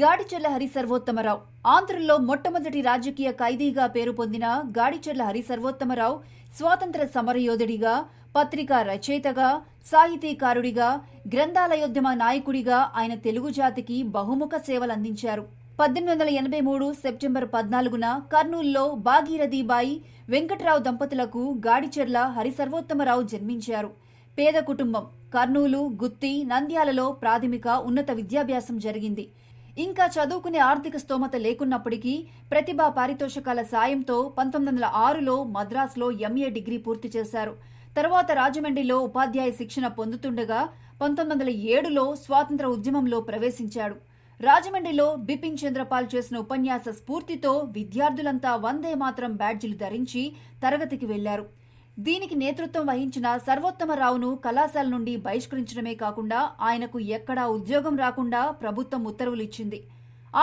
గాడిచెర్ల హరిసర్వోత్తమరావు ఆంధ్రలో మొట్టమొదటి రాజకీయ ఖైదీగా పేరు పొందిన గాడిచెర్ల హరిసర్వోత్తమరావు స్వాతంత్ర సమరయోధుడిగా పత్రికా రచయితగా సాహితీకారుడిగా గ్రంథాలయోద్యమ నాయకుడిగా ఆయన తెలుగు జాతికి బహుముఖ సేవలందించారు పద్దెనిమిది వందల ఎనభై మూడు సెప్టెంబర్ పద్నాలుగున కర్నూలులో బాగీరథీబాయి వెంకట్రావు దంపతులకు గాడిచెర్ల హరిసర్వోత్తమరావు జన్మించారు పేద కుటుంబం కర్నూలు గుత్తి నంద్యాలలో ప్రాథమిక ఉన్నత విద్యాభ్యాసం జరిగింది ఇంకా చదువుకునే ఆర్థిక స్తోమత లేకున్నప్పటికీ ప్రతిభ పారితోషికాల సాయంతో పంతొమ్మిది వందల ఆరులో మద్రాసులో ఎంఏ డిగ్రీ పూర్తి చేశారు తర్వాత రాజమండ్రిలో ఉపాధ్యాయ శిక్షణ పొందుతుండగా పంతొమ్మిది వందల ఏడులో స్వాతంత్ర ఉద్యమంలో ప్రవేశించాడు రాజమండ్రిలో బిపిన్ చంద్రపాల్ చేసిన ఉపన్యాస స్ఫూర్తితో విద్యార్థులంతా వందే మాత్రం బ్యాడ్జీలు ధరించి తరగతికి వెళ్లారు దీనికి నేతృత్వం వహించిన సర్వోత్తమరావును కళాశాల నుండి బహిష్కరించడమే కాకుండా ఆయనకు ఎక్కడా ఉద్యోగం రాకుండా ప్రభుత్వం ఉత్తర్వులు ఇచ్చింది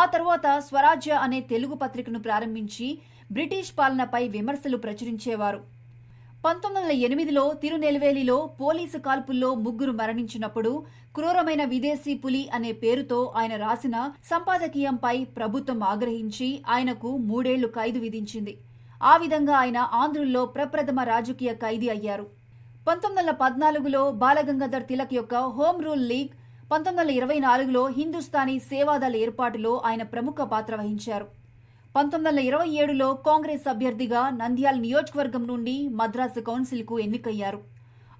ఆ తర్వాత స్వరాజ్య అనే తెలుగు పత్రికను ప్రారంభించి బ్రిటిష్ పాలనపై విమర్శలు ప్రచురించేవారు పంతొమ్మిది వందల ఎనిమిదిలో తిరునెల్వేలిలో పోలీసు కాల్పుల్లో ముగ్గురు మరణించినప్పుడు క్రూరమైన విదేశీ పులి అనే పేరుతో ఆయన రాసిన సంపాదకీయంపై ప్రభుత్వం ఆగ్రహించి ఆయనకు మూడేళ్లు ఖైదు విధించింది ఆ విధంగా ఆయన ఆంధ్రుల్లో ప్రప్రథమ రాజకీయ ఖైదీ అయ్యారు పంతొమ్మిది వందల పద్నాలుగులో బాలగంగాధర్ తిలక్ యొక్క హోమ్ రూల్ లీగ్ పంతొమ్మిది వందల ఇరవై నాలుగులో హిందుస్థానీ సేవాదళ ఏర్పాటులో ఆయన ప్రముఖ పాత్ర వహించారు పంతొమ్మిది వందల ఇరవై ఏడులో కాంగ్రెస్ అభ్యర్థిగా నంద్యాల నియోజకవర్గం నుండి మద్రాసు కౌన్సిల్కు ఎన్నికయ్యారు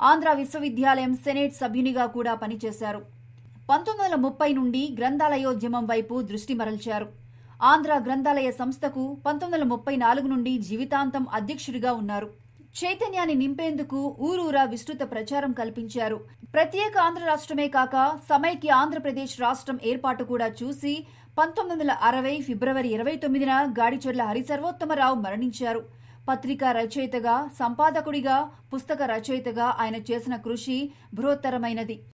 ఆంధ్ర విశ్వవిద్యాలయం సెనేట్ సభ్యునిగా కూడా పనిచేశారు పంతొమ్మిది వందల ముప్పై నుండి గ్రంథాలయోద్యమం వైపు దృష్టి మరల్చారు ఆంధ్ర గ్రంథాలయ సంస్థకు పంతొమ్మిది వందల ముప్పై నాలుగు నుండి జీవితాంతం అధ్యక్షుడిగా ఉన్నారు చైతన్యాన్ని నింపేందుకు ఊరూరా విస్తృత ప్రచారం కల్పించారు ప్రత్యేక ఆంధ్ర రాష్ట్రమే కాక సమైక్య ఆంధ్రప్రదేశ్ రాష్ట్రం ఏర్పాటు కూడా చూసి పంతొమ్మిది వందల అరవై ఫిబ్రవరి ఇరవై తొమ్మిదిన గాడిచొడ్ల హరిసర్వోత్తమరావు మరణించారు పత్రికా రచయితగా సంపాదకుడిగా పుస్తక రచయితగా ఆయన చేసిన కృషి బృహత్తరమైనది